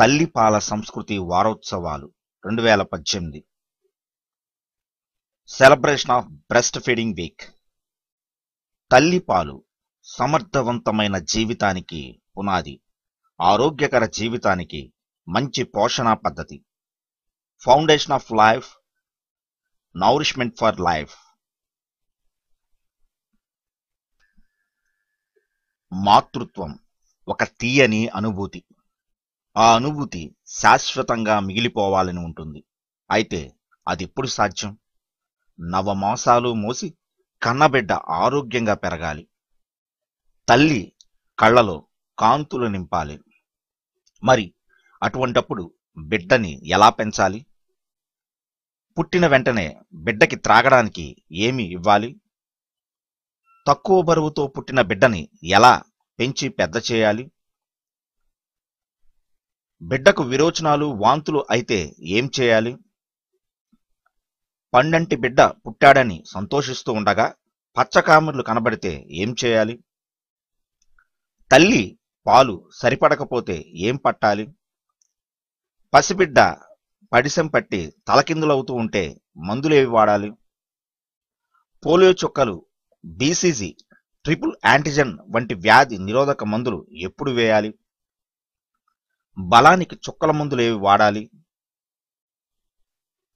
తల్లిపాల సంస్కృతి వారోత్సవాలు రెండు వేల పద్దెనిమిది celebration of breast feeding week తల్లిపాలు సమర్థవంతమైన జీవితానికి పునాది ఆరోగ్యకర జీవితానికి మంచి పోషణ పద్ధతి foundation of life nourishment for life మాతృత్వం ఒక తీయని అనుభూతి ఆ అనుభూతి శాశ్వతంగా మిగిలిపోవాలని ఉంటుంది అయితే అదెప్పుడు సాధ్యం నవమాసాలు మోసి కన్నబిడ్డ ఆరోగ్యంగా పెరగాలి తల్లి కళ్ళలో కాంతులు నింపాలి మరి అటువంటప్పుడు బిడ్డని ఎలా పెంచాలి పుట్టిన వెంటనే బిడ్డకి త్రాగడానికి ఏమి ఇవ్వాలి తక్కువ బరువుతో పుట్టిన బిడ్డని ఎలా పెంచి పెద్ద చేయాలి బిడ్డకు విరోచనాలు వాంతులు అయితే ఏం చేయాలి పండంటి బిడ్డ పుట్టాడని సంతోషిస్తూ ఉండగా పచ్చకామెర్లు కనబడితే ఏం చేయాలి తల్లి పాలు సరిపడకపోతే ఏం పట్టాలి పసిబిడ్డ పడిసం పట్టి తలకిందులవుతూ ఉంటే మందులేవి వాడాలి పోలియో చుక్కలు బీసీజీ ట్రిపుల్ యాంటిజెన్ వంటి వ్యాధి నిరోధక మందులు ఎప్పుడు వేయాలి బలానికి చుక్కల మందులు ఏవి వాడాలి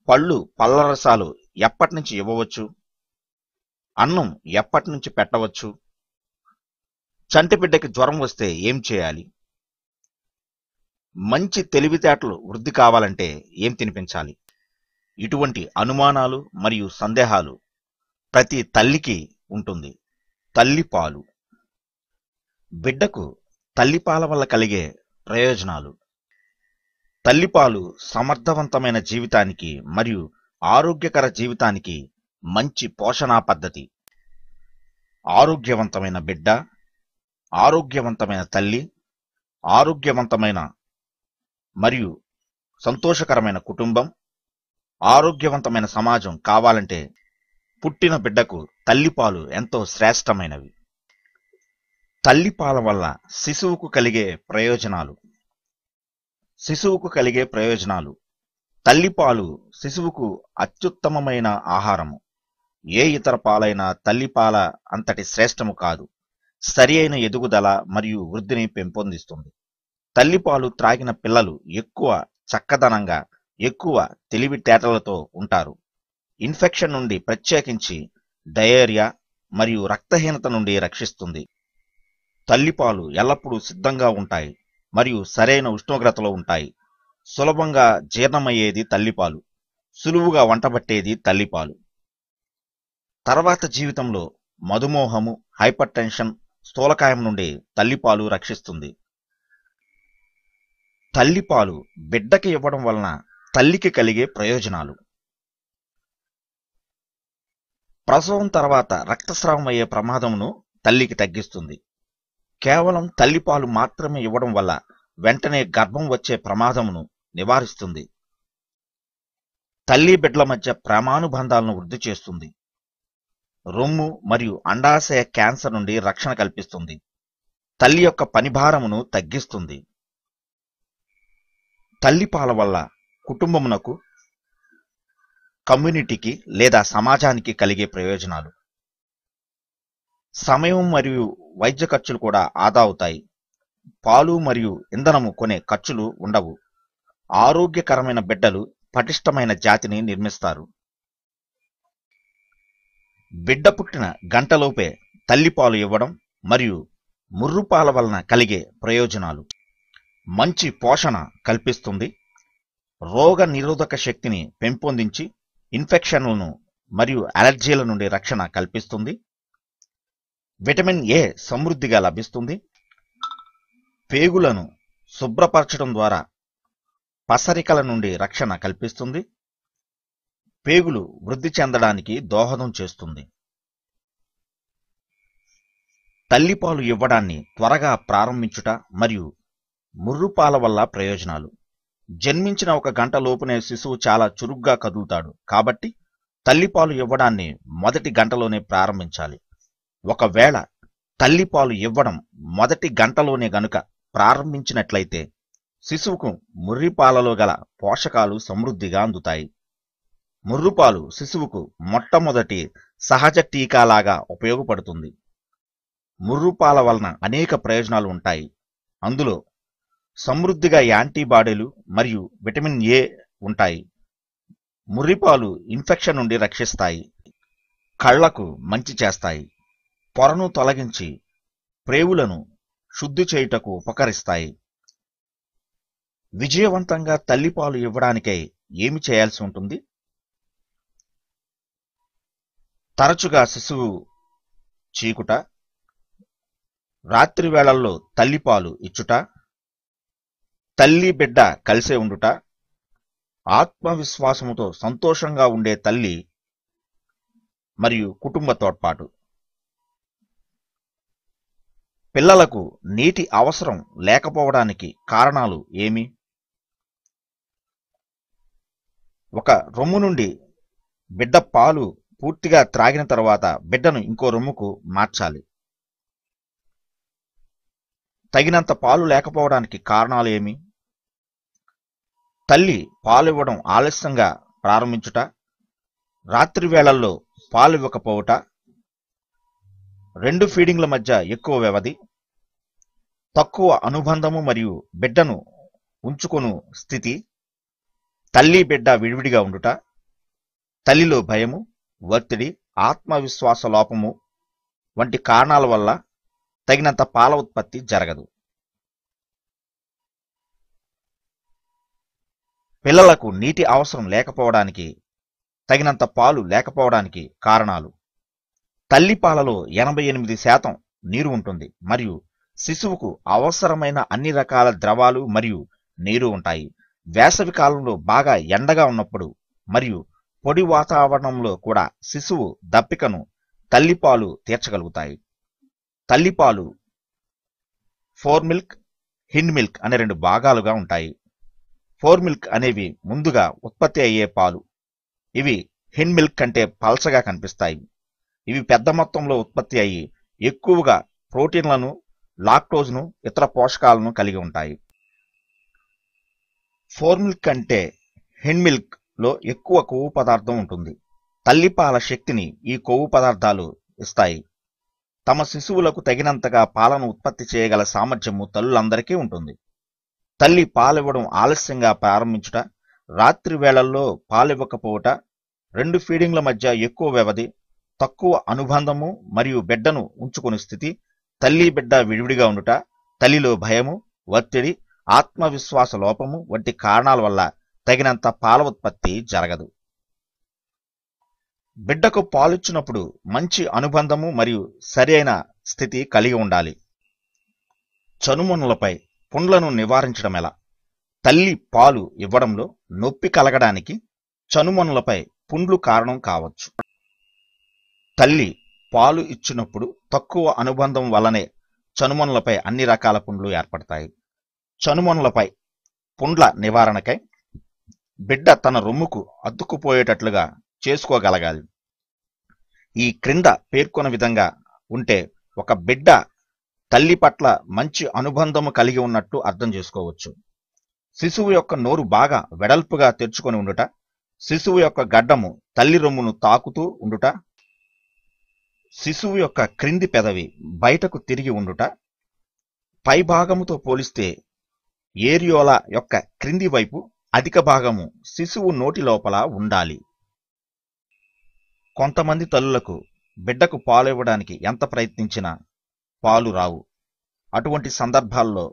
పళ్ళు పళ్ళరసాలు ఎప్పటి నుంచి ఇవ్వవచ్చు అన్నం ఎప్పటి నుంచి పెట్టవచ్చు చంటి బిడ్డకి జ్వరం వస్తే ఏం చేయాలి మంచి తెలివితేటలు వృద్ధి కావాలంటే ఏం తినిపించాలి ఇటువంటి అనుమానాలు మరియు సందేహాలు ప్రతి తల్లికి ఉంటుంది తల్లిపాలు బిడ్డకు తల్లిపాల వల్ల కలిగే ప్రయోజనాలు తల్లిపాలు సమర్థవంతమైన జీవితానికి మరియు ఆరోగ్యకర జీవితానికి మంచి పోషణా పద్ధతి ఆరోగ్యవంతమైన బిడ్డ ఆరోగ్యవంతమైన తల్లి ఆరోగ్యవంతమైన మరియు సంతోషకరమైన కుటుంబం ఆరోగ్యవంతమైన సమాజం కావాలంటే పుట్టిన బిడ్డకు తల్లిపాలు ఎంతో శ్రేష్టమైనవి తల్లిపాల వల్ల శిశువుకు కలిగే ప్రయోజనాలు శిశువుకు కలిగే ప్రయోజనాలు తల్లిపాలు శిశువుకు అత్యుత్తమమైన ఆహారము ఏ ఇతర పాలైనా తల్లిపాల అంతటి శ్రేష్టము కాదు సరి అయిన ఎదుగుదల మరియు వృద్ధిని పెంపొందిస్తుంది తల్లిపాలు త్రాగిన పిల్లలు ఎక్కువ చక్కదనంగా ఎక్కువ తెలివితేటలతో ఉంటారు ఇన్ఫెక్షన్ నుండి ప్రత్యేకించి డయేరియా మరియు రక్తహీనత నుండి రక్షిస్తుంది తల్లిపాలు ఎల్లప్పుడూ సిద్ధంగా ఉంటాయి మరియు సరైన ఉష్ణోగ్రతలో ఉంటాయి సులభంగా జీర్ణమయ్యేది తల్లిపాలు సులువుగా వంటబట్టేది తల్లిపాలు తర్వాత జీవితంలో మధుమోహము హైపర్ టెన్షన్ స్థూలకాయం నుండి తల్లిపాలు రక్షిస్తుంది తల్లిపాలు బిడ్డకి ఇవ్వడం వలన తల్లికి కలిగే ప్రయోజనాలు ప్రసవం తర్వాత రక్తస్రావం అయ్యే ప్రమాదమును తల్లికి తగ్గిస్తుంది కేవలం తల్లిపాలు మాత్రమే ఇవ్వడం వల్ల వెంటనే గర్భం వచ్చే ప్రమాదమును నివారిస్తుంది తల్లి బిడ్డల మధ్య ప్రేమానుబంధాలను వృద్ధి చేస్తుంది రొమ్ము మరియు అండాశయ క్యాన్సర్ నుండి రక్షణ కల్పిస్తుంది తల్లి యొక్క పనిభారమును తగ్గిస్తుంది తల్లిపాల వల్ల కుటుంబమునకు కమ్యూనిటీకి లేదా సమాజానికి కలిగే ప్రయోజనాలు సమయం మరియు వైద్య ఖర్చులు కూడా ఆదా అవుతాయి పాలు మరియు ఇంధనము కొనే ఖర్చులు ఉండవు ఆరోగ్యకరమైన బిడ్డలు పటిష్టమైన జాతిని నిర్మిస్తారు బిడ్డ పుట్టిన గంటలోపే తల్లిపాలు ఇవ్వడం మరియు ముర్రుపాల వలన కలిగే ప్రయోజనాలు మంచి పోషణ కల్పిస్తుంది రోగ నిరోధక శక్తిని పెంపొందించి ఇన్ఫెక్షన్లను మరియు అలర్జీల నుండి రక్షణ కల్పిస్తుంది విటమిన్ ఏ సమృద్ధిగా లభిస్తుంది పేగులను శుభ్రపరచడం ద్వారా పసరికల నుండి రక్షణ కల్పిస్తుంది పేగులు వృద్ధి చెందడానికి దోహదం చేస్తుంది తల్లిపాలు ఇవ్వడాన్ని త్వరగా ప్రారంభించుట మరియు ముర్రుపాల వల్ల ప్రయోజనాలు జన్మించిన ఒక గంట లోపునే శిశువు చాలా చురుగ్గా కదులుతాడు కాబట్టి తల్లిపాలు ఇవ్వడాన్ని మొదటి గంటలోనే ప్రారంభించాలి ఒకవేళ తల్లిపాలు ఇవ్వడం మొదటి గంటలోనే గనుక ప్రారంభించినట్లయితే శిశువుకు ముర్రిపాలలో గల పోషకాలు సమృద్ధిగా అందుతాయి ముర్రుపాలు శిశువుకు మొట్టమొదటి సహజ టీకాలాగా ఉపయోగపడుతుంది ముర్రుపాల వలన అనేక ప్రయోజనాలు ఉంటాయి అందులో సమృద్ధిగా యాంటీబాడీలు మరియు విటమిన్ ఏ ఉంటాయి ముర్రిపాలు ఇన్ఫెక్షన్ నుండి రక్షిస్తాయి కళ్లకు మంచి చేస్తాయి పొరను తొలగించి ప్రేవులను శుద్ధి చేయుటకు ఉపకరిస్తాయి విజయవంతంగా తల్లిపాలు ఇవ్వడానికై ఏమి చేయాల్సి ఉంటుంది తరచుగా శిశువు చీకుట రాత్రి వేళల్లో తల్లిపాలు ఇచ్చుట తల్లి బిడ్డ కలిసే ఉండుట ఆత్మవిశ్వాసముతో సంతోషంగా ఉండే తల్లి మరియు కుటుంబ తోడ్పాటు పిల్లలకు నీటి అవసరం లేకపోవడానికి కారణాలు ఏమి ఒక రొమ్ము నుండి బిడ్డ పాలు పూర్తిగా త్రాగిన తర్వాత బిడ్డను ఇంకో రొమ్ముకు మార్చాలి తగినంత పాలు లేకపోవడానికి కారణాలు ఏమి తల్లి పాలు ఇవ్వడం ఆలస్యంగా ప్రారంభించుట రాత్రి వేళల్లో పాలు ఇవ్వకపోవుట రెండు ఫీడింగ్ల మధ్య ఎక్కువ వ్యవధి తక్కువ అనుబంధము మరియు బిడ్డను ఉంచుకొను స్థితి తల్లి బిడ్డ విడివిడిగా ఉండుట తల్లిలో భయము ఒత్తిడి ఆత్మవిశ్వాస లోపము వంటి కారణాల వల్ల తగినంత పాల ఉత్పత్తి జరగదు పిల్లలకు నీటి అవసరం లేకపోవడానికి తగినంత పాలు లేకపోవడానికి కారణాలు తల్లి పాలలో ఎనభై ఎనిమిది శాతం నీరు ఉంటుంది మరియు శిశువుకు అవసరమైన అన్ని రకాల ద్రవాలు మరియు నీరు ఉంటాయి వేసవి కాలంలో బాగా ఎండగా ఉన్నప్పుడు మరియు పొడి వాతావరణంలో కూడా శిశువు దప్పికను తల్లిపాలు తీర్చగలుగుతాయి తల్లిపాలు ఫోర్ మిల్క్ హిండ్ మిల్క్ అనే రెండు భాగాలుగా ఉంటాయి ఫోర్ మిల్క్ అనేవి ముందుగా ఉత్పత్తి అయ్యే పాలు ఇవి హిండ్ మిల్క్ కంటే పల్చగా కనిపిస్తాయి ఇవి పెద్ద మొత్తంలో ఉత్పత్తి అయ్యి ఎక్కువగా ప్రోటీన్లను లాక్టోజ్ను ఇతర పోషకాలను కలిగి ఉంటాయి ఫోర్మిల్క్ కంటే లో ఎక్కువ కొవ్వు పదార్థం ఉంటుంది తల్లిపాల శక్తిని ఈ కొవ్వు పదార్థాలు ఇస్తాయి తమ శిశువులకు తగినంతగా పాలను ఉత్పత్తి చేయగల సామర్థ్యము తల్లులందరికీ ఉంటుంది తల్లి పాలివ్వడం ఆలస్యంగా ప్రారంభించుట రాత్రి వేళల్లో పాలివ్వకపోవుట రెండు ఫీడింగ్ల మధ్య ఎక్కువ వ్యవధి తక్కువ అనుబంధము మరియు బిడ్డను ఉంచుకుని స్థితి తల్లి బిడ్డ విడివిడిగా ఉండుట తల్లిలో భయము ఒత్తిడి ఆత్మవిశ్వాస లోపము వంటి కారణాల వల్ల తగినంత పాల ఉత్పత్తి జరగదు బిడ్డకు పాలిచ్చినప్పుడు మంచి అనుబంధము మరియు సరియైన స్థితి కలిగి ఉండాలి చనుమనులపై పుండ్లను నివారించడం ఎలా తల్లి పాలు ఇవ్వడంలో నొప్పి కలగడానికి చనుమనులపై పుండ్లు కారణం కావచ్చు తల్లి పాలు ఇచ్చినప్పుడు తక్కువ అనుబంధం వలనే చనుమనులపై అన్ని రకాల పుండ్లు ఏర్పడతాయి చనుమనులపై పుండ్ల నివారణకై బిడ్డ తన రొమ్ముకు అద్దుకుపోయేటట్లుగా చేసుకోగలగాలి ఈ క్రింద పేర్కొన్న విధంగా ఉంటే ఒక బిడ్డ తల్లి పట్ల మంచి అనుబంధము కలిగి ఉన్నట్టు అర్థం చేసుకోవచ్చు శిశువు యొక్క నోరు బాగా వెడల్పుగా తెరుచుకొని ఉండుట శిశువు యొక్క గడ్డము తల్లి రొమ్మును తాకుతూ ఉండుట శిశువు యొక్క క్రింది పెదవి బయటకు తిరిగి ఉండుట పైభాగముతో పోలిస్తే ఏరియోలా యొక్క క్రింది వైపు అధిక భాగము శిశువు నోటి లోపల ఉండాలి కొంతమంది తల్లులకు బిడ్డకు పాలు ఇవ్వడానికి ఎంత ప్రయత్నించినా పాలు రావు అటువంటి సందర్భాల్లో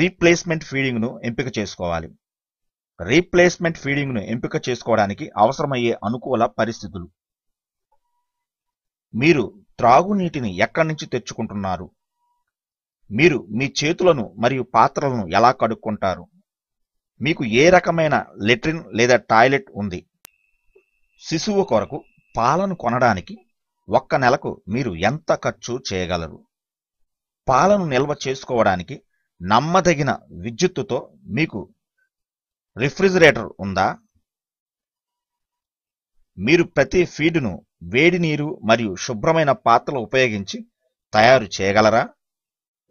రీప్లేస్మెంట్ ఫీడింగ్ను ఎంపిక చేసుకోవాలి రీప్లేస్మెంట్ ఫీడింగ్ను ఎంపిక చేసుకోవడానికి అవసరమయ్యే అనుకూల పరిస్థితులు మీరు త్రాగునీటిని ఎక్కడి నుంచి తెచ్చుకుంటున్నారు మీరు మీ చేతులను మరియు పాత్రలను ఎలా కడుక్కుంటారు మీకు ఏ రకమైన లెట్రిన్ లేదా టాయిలెట్ ఉంది శిశువు కొరకు పాలను కొనడానికి ఒక్క నెలకు మీరు ఎంత ఖర్చు చేయగలరు పాలను నిల్వ చేసుకోవడానికి నమ్మదగిన విద్యుత్తుతో మీకు రిఫ్రిజిరేటర్ ఉందా మీరు ప్రతి ఫీడ్ను వేడి నీరు మరియు శుభ్రమైన పాత్రలు ఉపయోగించి తయారు చేయగలరా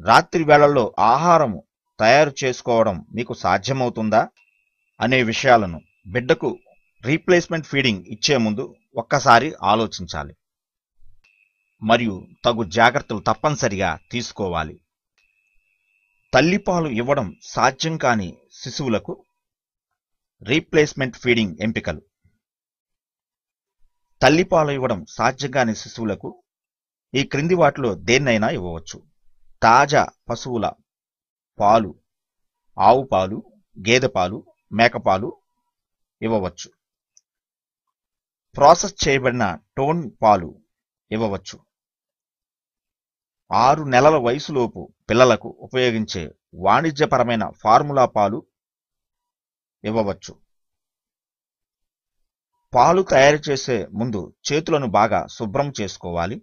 రాత్రి వేళల్లో ఆహారము తయారు చేసుకోవడం మీకు సాధ్యమవుతుందా అనే విషయాలను బిడ్డకు రీప్లేస్మెంట్ ఫీడింగ్ ఇచ్చే ముందు ఒక్కసారి ఆలోచించాలి మరియు తగు జాగ్రత్తలు తప్పనిసరిగా తీసుకోవాలి తల్లిపాలు ఇవ్వడం సాధ్యం కాని శిశువులకు రీప్లేస్మెంట్ ఫీడింగ్ ఎంపికలు తల్లిపాలు ఇవ్వడం సాధ్యం కాని శిశువులకు ఈ క్రింది వాటిలో దేన్నైనా ఇవ్వవచ్చు తాజా పశువుల పాలు ఆవు పాలు గేదె పాలు మేకపాలు ఇవ్వవచ్చు ప్రాసెస్ చేయబడిన టోన్ పాలు ఇవ్వవచ్చు ఆరు నెలల వయసులోపు పిల్లలకు ఉపయోగించే వాణిజ్యపరమైన ఫార్ములా పాలు ఇవ్వవచ్చు పాలు తయారు చేసే ముందు చేతులను బాగా శుభ్రం చేసుకోవాలి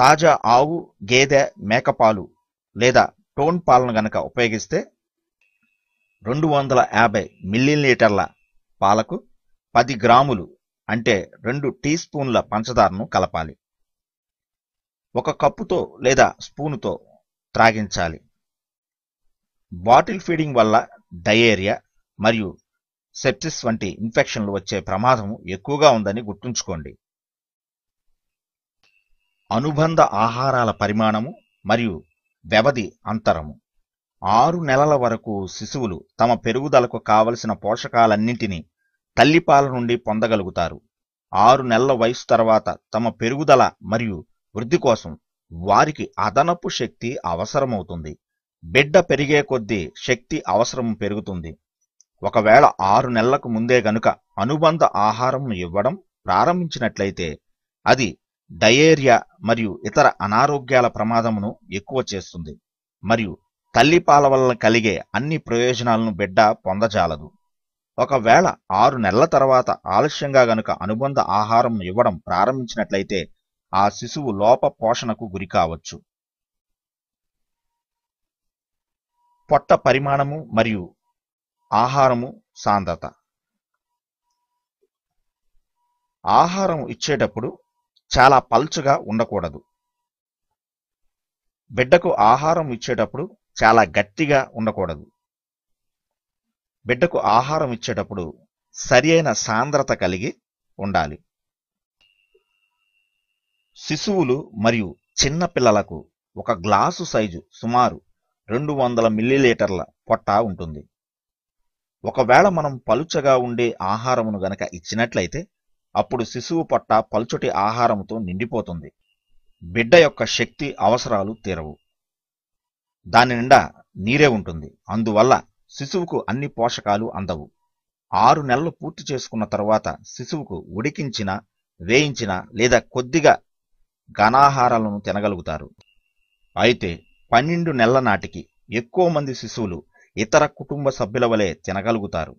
తాజా ఆవు గేదె మేకపాలు లేదా టోన్ పాలను గనక ఉపయోగిస్తే రెండు వందల యాభై మిల్లీలీటర్ల పాలకు పది గ్రాములు అంటే రెండు టీ స్పూన్ల పంచదారను కలపాలి ఒక కప్పుతో లేదా స్పూనుతో త్రాగించాలి బాటిల్ ఫీడింగ్ వల్ల డయేరియా మరియు సెప్సిస్ వంటి ఇన్ఫెక్షన్లు వచ్చే ప్రమాదం ఎక్కువగా ఉందని గుర్తుంచుకోండి అనుబంధ ఆహారాల పరిమాణము మరియు వ్యవధి అంతరము ఆరు నెలల వరకు శిశువులు తమ పెరుగుదలకు కావలసిన పోషకాలన్నింటినీ తల్లిపాల నుండి పొందగలుగుతారు ఆరు నెలల వయసు తర్వాత తమ పెరుగుదల మరియు వృద్ధి కోసం వారికి అదనపు శక్తి అవసరమవుతుంది బిడ్డ పెరిగే కొద్దీ శక్తి అవసరం పెరుగుతుంది ఒకవేళ ఆరు నెలలకు ముందే గనుక అనుబంధ ఆహారం ఇవ్వడం ప్రారంభించినట్లయితే అది డయేరియా మరియు ఇతర అనారోగ్యాల ప్రమాదమును ఎక్కువ చేస్తుంది మరియు తల్లిపాల వల్ల కలిగే అన్ని ప్రయోజనాలను బిడ్డ పొందజాలదు ఒకవేళ ఆరు నెలల తర్వాత ఆలస్యంగా గనుక అనుబంధ ఆహారం ఇవ్వడం ప్రారంభించినట్లయితే ఆ శిశువు లోప పోషణకు గురి కావచ్చు పొట్ట పరిమాణము మరియు ఆహారము సాంద్రత ఆహారం ఇచ్చేటప్పుడు చాలా పల్చగా ఉండకూడదు బిడ్డకు ఆహారం ఇచ్చేటప్పుడు చాలా గట్టిగా ఉండకూడదు బిడ్డకు ఆహారం ఇచ్చేటప్పుడు సరి అయిన సాంద్రత కలిగి ఉండాలి శిశువులు మరియు చిన్న పిల్లలకు ఒక గ్లాసు సైజు సుమారు రెండు వందల మిల్లీలీటర్ల పొట్ట ఉంటుంది ఒకవేళ మనం పలుచగా ఉండే ఆహారమును గనక ఇచ్చినట్లయితే అప్పుడు శిశువు పొట్ట పలుచటి ఆహారంతో నిండిపోతుంది బిడ్డ యొక్క శక్తి అవసరాలు తీరవు దాని నిండా నీరే ఉంటుంది అందువల్ల శిశువుకు అన్ని పోషకాలు అందవు ఆరు నెలలు పూర్తి చేసుకున్న తరువాత శిశువుకు ఉడికించిన వేయించిన లేదా కొద్దిగా ఘనాహారాలను తినగలుగుతారు అయితే పన్నెండు నెలల నాటికి ఎక్కువ మంది శిశువులు ఇతర కుటుంబ సభ్యుల వలె తినగలుగుతారు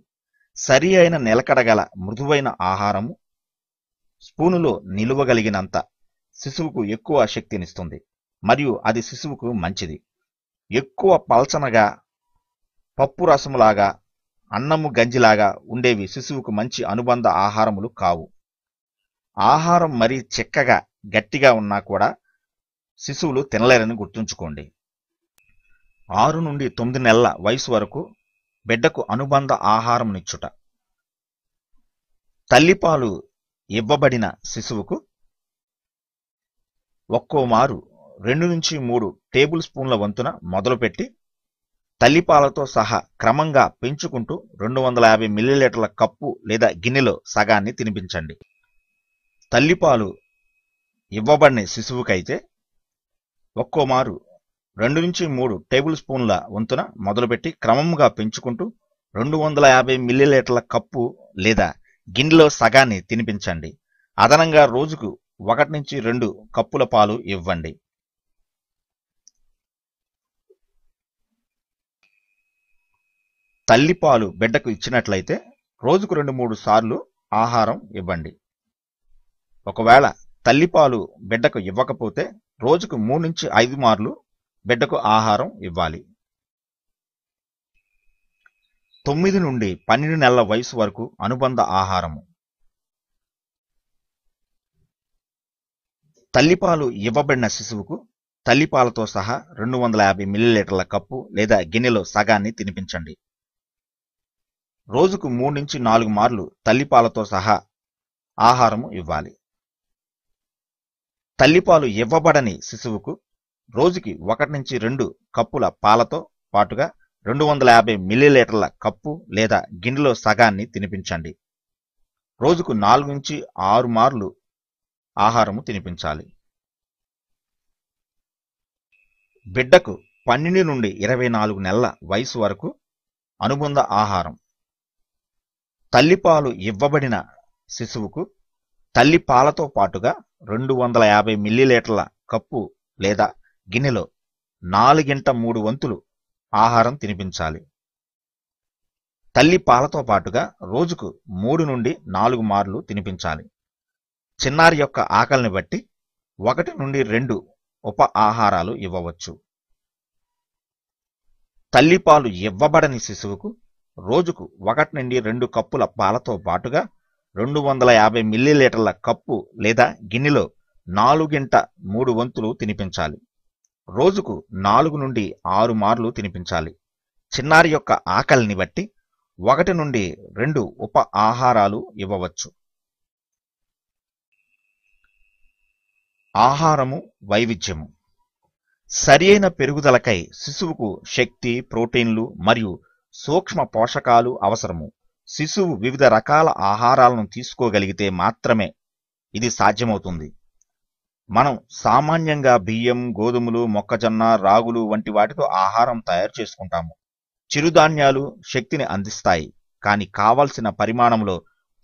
సరి అయిన నిలకడగల మృదువైన ఆహారము స్పూనులో నిలువగలిగినంత శిశువుకు ఎక్కువ శక్తినిస్తుంది మరియు అది శిశువుకు మంచిది ఎక్కువ పల్చనగా పప్పు రసములాగా అన్నము గంజిలాగా ఉండేవి శిశువుకు మంచి అనుబంధ ఆహారములు కావు ఆహారం మరీ చిక్కగా గట్టిగా ఉన్నా కూడా శిశువులు తినలేరని గుర్తుంచుకోండి ఆరు నుండి తొమ్మిది నెలల వయసు వరకు బిడ్డకు అనుబంధ ఆహారంనిచ్చుట తల్లిపాలు ఇవ్వబడిన శిశువుకు ఒక్కోమారు రెండు నుంచి మూడు టేబుల్ స్పూన్ల వంతున మొదలుపెట్టి తల్లిపాలతో సహా క్రమంగా పెంచుకుంటూ రెండు వందల యాభై మిల్లీలీటర్ల కప్పు లేదా గిన్నెలో సగాన్ని తినిపించండి తల్లిపాలు ఇవ్వబడిన శిశువుకైతే ఒక్కోమారు రెండు నుంచి మూడు టేబుల్ స్పూన్ల వంతున మొదలుపెట్టి క్రమంగా పెంచుకుంటూ రెండు వందల యాభై మిల్లీలీటర్ల కప్పు లేదా గిన్నెలో సగాన్ని తినిపించండి అదనంగా రోజుకు ఒకటి నుంచి రెండు కప్పుల పాలు ఇవ్వండి తల్లిపాలు బిడ్డకు ఇచ్చినట్లయితే రోజుకు రెండు మూడు సార్లు ఆహారం ఇవ్వండి ఒకవేళ తల్లిపాలు బిడ్డకు ఇవ్వకపోతే రోజుకు మూడు నుంచి ఐదు మార్లు బిడ్డకు ఆహారం ఇవ్వాలి తొమ్మిది నుండి పన్నెండు నెలల వయసు వరకు అనుబంధ ఆహారము తల్లిపాలు ఇవ్వబడిన శిశువుకు తల్లిపాలతో సహా రెండు వందల యాభై మిల్లీలీటర్ల కప్పు లేదా గిన్నెలో సగాన్ని తినిపించండి రోజుకు మూడు నుంచి నాలుగు మార్లు తల్లిపాలతో సహా ఆహారము ఇవ్వాలి తల్లిపాలు ఇవ్వబడని శిశువుకు రోజుకి ఒకటి నుంచి రెండు కప్పుల పాలతో పాటుగా రెండు వందల యాభై మిల్లీలీటర్ల కప్పు లేదా గిన్నెలో సగాన్ని తినిపించండి రోజుకు నాలుగు నుంచి ఆరు మార్లు ఆహారము తినిపించాలి బిడ్డకు పన్నెండు నుండి ఇరవై నాలుగు నెలల వయసు వరకు అనుబంధ ఆహారం తల్లిపాలు ఇవ్వబడిన శిశువుకు తల్లి పాలతో పాటుగా రెండు వందల యాభై మిల్లీలీటర్ల కప్పు లేదా గిన్నెలో నాలుగింట మూడు వంతులు ఆహారం తినిపించాలి తల్లి పాలతో పాటుగా రోజుకు మూడు నుండి నాలుగు మార్లు తినిపించాలి చిన్నారి యొక్క ఆకలిని బట్టి ఒకటి నుండి రెండు ఉప ఆహారాలు ఇవ్వవచ్చు తల్లిపాలు ఇవ్వబడని శిశువుకు రోజుకు ఒకటి నుండి రెండు కప్పుల పాలతో పాటుగా రెండు వందల యాభై మిల్లీలీటర్ల కప్పు లేదా గిన్నెలో నాలుగింట మూడు వంతులు తినిపించాలి రోజుకు నాలుగు నుండి ఆరు మార్లు తినిపించాలి చిన్నారి యొక్క ఆకలిని బట్టి ఒకటి నుండి రెండు ఉప ఆహారాలు ఇవ్వవచ్చు ఆహారము వైవిధ్యము సరియైన పెరుగుదలకై శిశువుకు శక్తి ప్రోటీన్లు మరియు సూక్ష్మ పోషకాలు అవసరము శిశువు వివిధ రకాల ఆహారాలను తీసుకోగలిగితే మాత్రమే ఇది సాధ్యమవుతుంది మనం సామాన్యంగా బియ్యం గోధుమలు మొక్కజొన్న రాగులు వంటి వాటితో ఆహారం తయారు చేసుకుంటాము చిరుధాన్యాలు శక్తిని అందిస్తాయి కానీ కావలసిన పరిమాణంలో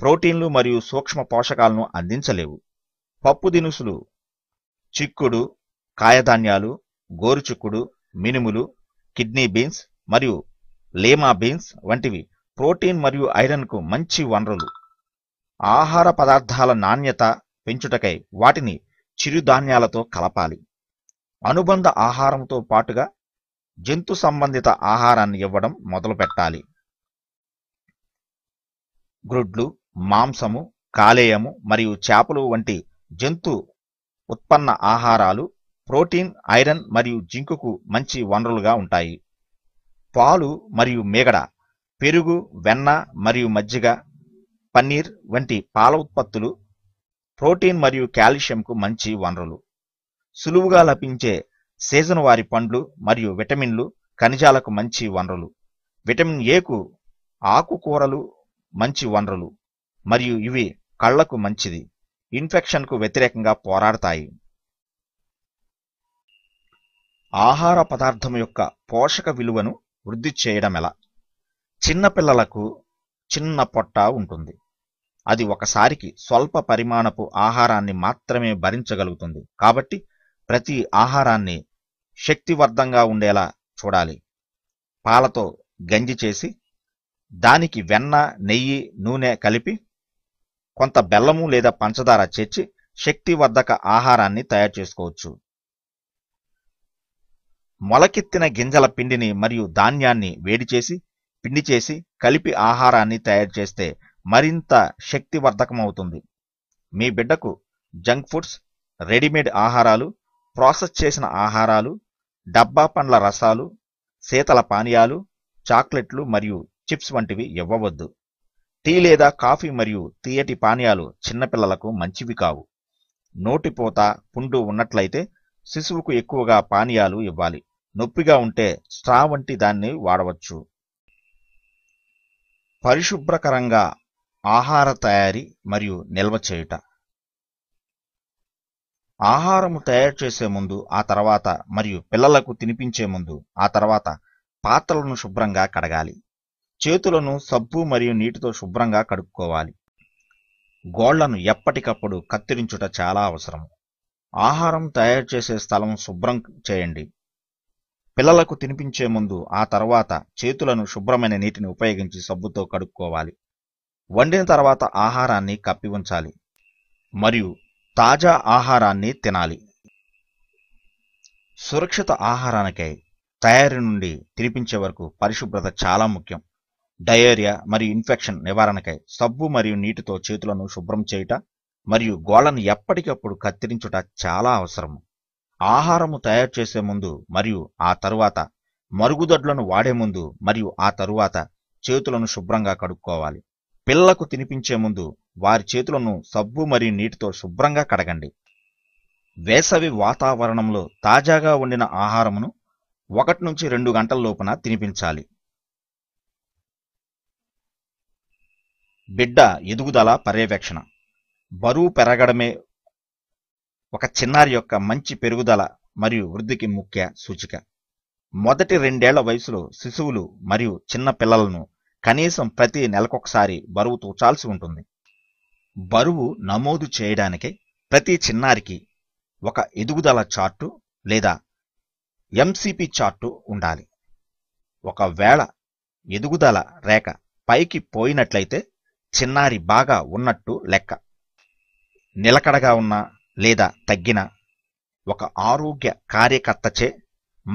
ప్రోటీన్లు మరియు సూక్ష్మ పోషకాలను అందించలేవు పప్పు దినుసులు చిక్కుడు కాయధాన్యాలు గోరుచిక్కుడు మినుములు కిడ్నీ బీన్స్ మరియు లేమా బీన్స్ వంటివి ప్రోటీన్ మరియు ఐరన్కు మంచి వనరులు ఆహార పదార్థాల నాణ్యత పెంచుటకై వాటిని చిరుధాన్యాలతో కలపాలి అనుబంధ ఆహారంతో పాటుగా జంతు సంబంధిత ఆహారాన్ని ఇవ్వడం మొదలు పెట్టాలి గ్రుడ్లు మాంసము కాలేయము మరియు చేపలు వంటి జంతు ఉత్పన్న ఆహారాలు ప్రోటీన్ ఐరన్ మరియు జింకుకు మంచి వనరులుగా ఉంటాయి పాలు మరియు మేగడ పెరుగు వెన్న మరియు మజ్జిగ పన్నీర్ వంటి పాల ఉత్పత్తులు ప్రోటీన్ మరియు కాల్షియంకు మంచి వనరులు సులువుగా లభించే సీజన్ వారి పండ్లు మరియు విటమిన్లు ఖనిజాలకు మంచి వనరులు విటమిన్ ఏకు ఆకుకూరలు మంచి వనరులు మరియు ఇవి కళ్లకు మంచిది ఇన్ఫెక్షన్కు వ్యతిరేకంగా పోరాడతాయి ఆహార పదార్థం యొక్క పోషక విలువను వృద్ధి చేయడం ఎలా చిన్నపిల్లలకు చిన్న పొట్ట ఉంటుంది అది ఒకసారికి స్వల్ప పరిమాణపు ఆహారాన్ని మాత్రమే భరించగలుగుతుంది కాబట్టి ప్రతి ఆహారాన్ని శక్తివర్ధంగా ఉండేలా చూడాలి పాలతో గంజి చేసి దానికి వెన్న నెయ్యి నూనె కలిపి కొంత బెల్లము లేదా పంచదార చేర్చి శక్తివర్ధక ఆహారాన్ని తయారు చేసుకోవచ్చు మొలకెత్తిన గింజల పిండిని మరియు ధాన్యాన్ని వేడి చేసి పిండి చేసి కలిపి ఆహారాన్ని తయారు చేస్తే మరింత శక్తివర్ధకమవుతుంది మీ బిడ్డకు జంక్ ఫుడ్స్ రెడీమేడ్ ఆహారాలు ప్రాసెస్ చేసిన ఆహారాలు డబ్బా పండ్ల రసాలు శీతల పానీయాలు చాక్లెట్లు మరియు చిప్స్ వంటివి ఇవ్వవద్దు టీ లేదా కాఫీ మరియు తీయటి పానీయాలు చిన్నపిల్లలకు మంచివి కావు నోటిపోత పుండు ఉన్నట్లయితే శిశువుకు ఎక్కువగా పానీయాలు ఇవ్వాలి నొప్పిగా ఉంటే స్ట్రా వంటి దాన్ని వాడవచ్చు పరిశుభ్రకరంగా ఆహార తయారీ మరియు నిల్వ చేయుట ఆహారము తయారు చేసే ముందు ఆ తర్వాత మరియు పిల్లలకు తినిపించే ముందు ఆ తర్వాత పాత్రలను శుభ్రంగా కడగాలి చేతులను సబ్బు మరియు నీటితో శుభ్రంగా కడుక్కోవాలి గోళ్లను ఎప్పటికప్పుడు కత్తిరించుట చాలా అవసరం ఆహారం తయారు చేసే స్థలం శుభ్రం చేయండి పిల్లలకు తినిపించే ముందు ఆ తర్వాత చేతులను శుభ్రమైన నీటిని ఉపయోగించి సబ్బుతో కడుక్కోవాలి వండిన తర్వాత ఆహారాన్ని కప్పి ఉంచాలి మరియు తాజా ఆహారాన్ని తినాలి సురక్షిత ఆహారానికై తయారీ నుండి తినిపించే వరకు పరిశుభ్రత చాలా ముఖ్యం డయేరియా మరియు ఇన్ఫెక్షన్ నివారణకై సబ్బు మరియు నీటితో చేతులను శుభ్రం చేయుట మరియు గోళ్లను ఎప్పటికప్పుడు కత్తిరించుట చాలా అవసరం ఆహారము తయారు చేసే ముందు మరియు ఆ తరువాత మరుగుదొడ్లను వాడే ముందు మరియు ఆ తరువాత చేతులను శుభ్రంగా కడుక్కోవాలి పిల్లకు తినిపించే ముందు వారి చేతులను సబ్బు మరియు నీటితో శుభ్రంగా కడగండి వేసవి వాతావరణంలో తాజాగా వండిన ఆహారమును ఒకటి నుంచి రెండు గంటల లోపున తినిపించాలి బిడ్డ ఎదుగుదల పర్యవేక్షణ బరువు పెరగడమే ఒక చిన్నారి యొక్క మంచి పెరుగుదల మరియు వృద్ధికి ముఖ్య సూచిక మొదటి రెండేళ్ల వయసులో శిశువులు మరియు చిన్న పిల్లలను కనీసం ప్రతి నెలకొకసారి బరువు తూచాల్సి ఉంటుంది బరువు నమోదు చేయడానికి ప్రతి చిన్నారికి ఒక ఎదుగుదల చార్టు లేదా ఎంసిపి చార్టు ఉండాలి ఒకవేళ ఎదుగుదల రేఖ పైకి పోయినట్లయితే చిన్నారి బాగా ఉన్నట్టు లెక్క నిలకడగా ఉన్న లేదా తగ్గిన ఒక ఆరోగ్య కార్యకర్తచే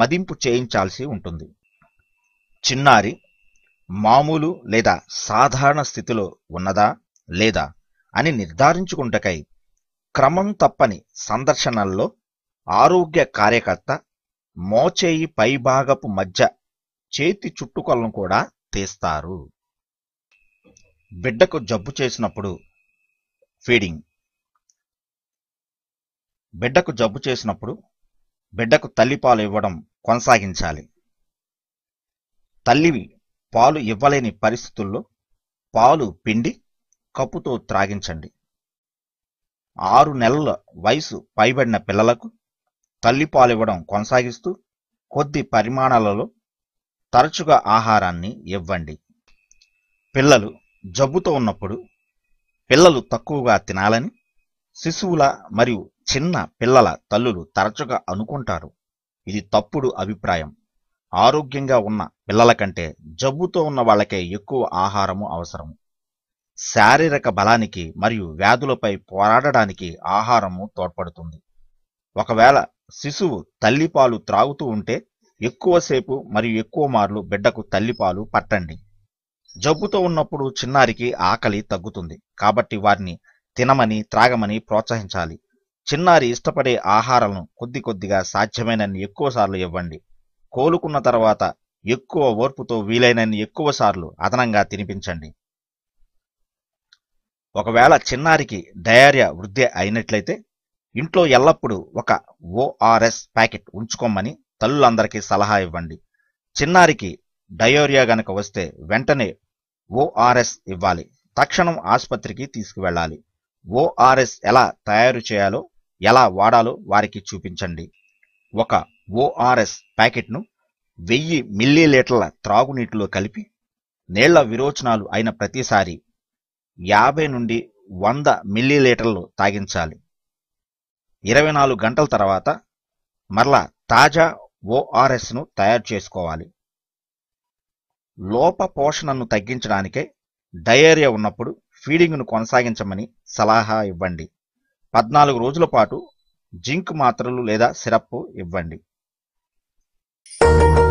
మదింపు చేయించాల్సి ఉంటుంది చిన్నారి మామూలు లేదా సాధారణ స్థితిలో ఉన్నదా లేదా అని నిర్ధారించుకుంటకై క్రమం తప్పని సందర్శనల్లో ఆరోగ్య కార్యకర్త మోచేయి పైభాగపు మధ్య చేతి చుట్టుకొలను కూడా తీస్తారు బిడ్డకు జబ్బు చేసినప్పుడు ఫీడింగ్ బిడ్డకు జబ్బు చేసినప్పుడు బిడ్డకు తల్లిపాలు ఇవ్వడం కొనసాగించాలి తల్లివి పాలు ఇవ్వలేని పరిస్థితుల్లో పాలు పిండి కప్పుతో త్రాగించండి ఆరు నెలల వయసు పైబడిన పిల్లలకు తల్లి కొనసాగిస్తూ కొద్ది పరిమాణాలలో తరచుగా ఆహారాన్ని ఇవ్వండి పిల్లలు జబ్బుతో ఉన్నప్పుడు పిల్లలు తక్కువగా తినాలని శిశువుల మరియు చిన్న పిల్లల తల్లులు తరచుగా అనుకుంటారు ఇది తప్పుడు అభిప్రాయం ఆరోగ్యంగా ఉన్న పిల్లల కంటే జబ్బుతో ఉన్న వాళ్ళకే ఎక్కువ ఆహారము అవసరం శారీరక బలానికి మరియు వ్యాధులపై పోరాడడానికి ఆహారము తోడ్పడుతుంది ఒకవేళ శిశువు తల్లిపాలు త్రాగుతూ ఉంటే ఎక్కువసేపు మరియు ఎక్కువ మార్లు బిడ్డకు తల్లిపాలు పట్టండి జబ్బుతో ఉన్నప్పుడు చిన్నారికి ఆకలి తగ్గుతుంది కాబట్టి వారిని తినమని త్రాగమని ప్రోత్సహించాలి చిన్నారి ఇష్టపడే ఆహారాలను కొద్ది కొద్దిగా సాధ్యమైనన్ని ఎక్కువసార్లు ఇవ్వండి కోలుకున్న తర్వాత ఎక్కువ ఓర్పుతో వీలైనన్ని ఎక్కువసార్లు అదనంగా తినిపించండి ఒకవేళ చిన్నారికి డయేరియా వృద్ధి అయినట్లయితే ఇంట్లో ఎల్లప్పుడూ ఒక ఓఆర్ఎస్ ప్యాకెట్ ఉంచుకోమని తల్లులందరికీ సలహా ఇవ్వండి చిన్నారికి డయోరియా గనక వస్తే వెంటనే ఓఆర్ఎస్ ఇవ్వాలి తక్షణం ఆసుపత్రికి తీసుకువెళ్ళాలి ఓఆర్ఎస్ ఎలా తయారు చేయాలో ఎలా వాడాలో వారికి చూపించండి ఒక ఓఆర్ఎస్ ప్యాకెట్ను వెయ్యి మిల్లీలీటర్ల త్రాగునీటిలో కలిపి నీళ్ల విరోచనాలు అయిన ప్రతిసారి యాభై నుండి వంద మిల్లీలీటర్లు తాగించాలి ఇరవై నాలుగు గంటల తర్వాత మరలా తాజా ఓఆర్ఎస్ను తయారు చేసుకోవాలి లోప పోషణను తగ్గించడానికే డయేరియా ఉన్నప్పుడు ఫీడింగ్ను కొనసాగించమని సలహా ఇవ్వండి పద్నాలుగు రోజుల పాటు జింక్ మాత్రలు లేదా సిరప్ ఇవ్వండి Thank you.